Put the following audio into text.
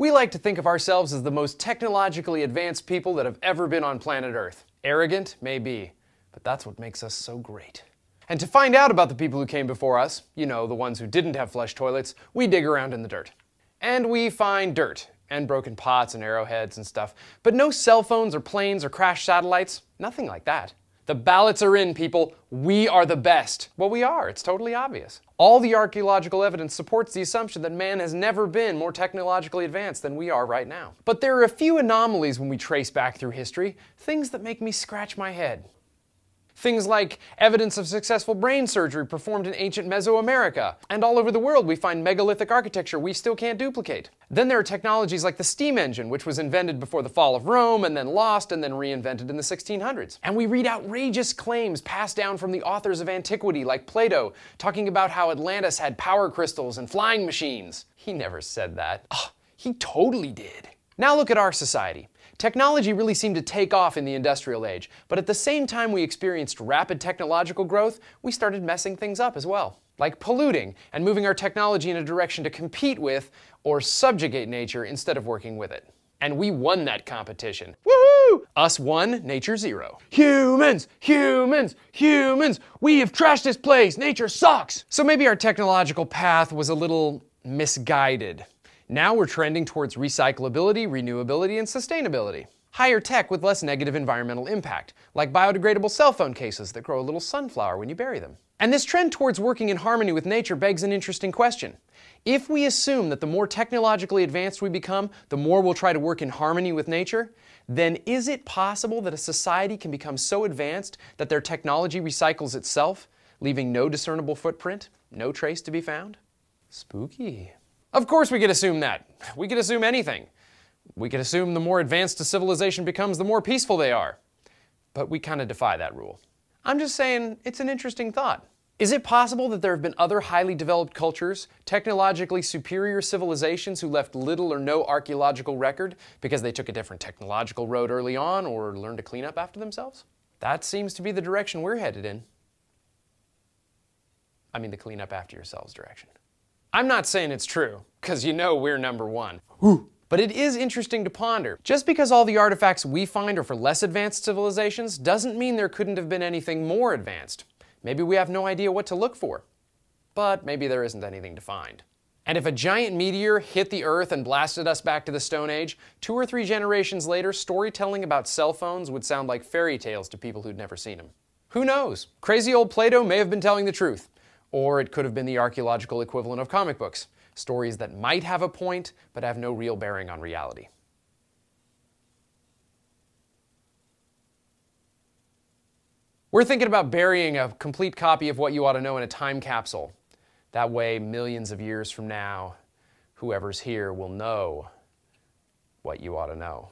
We like to think of ourselves as the most technologically advanced people that have ever been on planet Earth. Arrogant, maybe, but that's what makes us so great. And to find out about the people who came before us, you know, the ones who didn't have flush toilets, we dig around in the dirt. And we find dirt, and broken pots and arrowheads and stuff, but no cell phones or planes or crash satellites, nothing like that. The ballots are in, people. We are the best. Well, we are. It's totally obvious. All the archaeological evidence supports the assumption that man has never been more technologically advanced than we are right now. But there are a few anomalies when we trace back through history, things that make me scratch my head. Things like evidence of successful brain surgery performed in ancient Mesoamerica, and all over the world we find megalithic architecture we still can't duplicate. Then there are technologies like the steam engine, which was invented before the fall of Rome and then lost and then reinvented in the 1600s. And we read outrageous claims passed down from the authors of antiquity like Plato, talking about how Atlantis had power crystals and flying machines. He never said that. Oh, he totally did. Now look at our society. Technology really seemed to take off in the industrial age, but at the same time we experienced rapid technological growth, we started messing things up as well. Like polluting and moving our technology in a direction to compete with or subjugate nature instead of working with it. And we won that competition. Woohoo! Us one, nature zero. Humans, humans, humans, we have trashed this place, nature sucks! So maybe our technological path was a little misguided. Now we're trending towards recyclability, renewability, and sustainability. Higher tech with less negative environmental impact, like biodegradable cell phone cases that grow a little sunflower when you bury them. And this trend towards working in harmony with nature begs an interesting question. If we assume that the more technologically advanced we become, the more we'll try to work in harmony with nature, then is it possible that a society can become so advanced that their technology recycles itself, leaving no discernible footprint, no trace to be found? Spooky. Of course we could assume that. We could assume anything. We could assume the more advanced a civilization becomes, the more peaceful they are. But we kind of defy that rule. I'm just saying it's an interesting thought. Is it possible that there have been other highly developed cultures, technologically superior civilizations who left little or no archaeological record because they took a different technological road early on or learned to clean up after themselves? That seems to be the direction we're headed in. I mean, the clean up after yourselves direction. I'm not saying it's true, because you know we're number one. Ooh. But it is interesting to ponder. Just because all the artifacts we find are for less advanced civilizations doesn't mean there couldn't have been anything more advanced. Maybe we have no idea what to look for. But maybe there isn't anything to find. And if a giant meteor hit the Earth and blasted us back to the Stone Age, two or three generations later, storytelling about cell phones would sound like fairy tales to people who'd never seen them. Who knows? Crazy old Plato may have been telling the truth. Or it could have been the archaeological equivalent of comic books stories that might have a point but have no real bearing on reality. We're thinking about burying a complete copy of What You Ought to Know in a time capsule. That way, millions of years from now, whoever's here will know what you ought to know.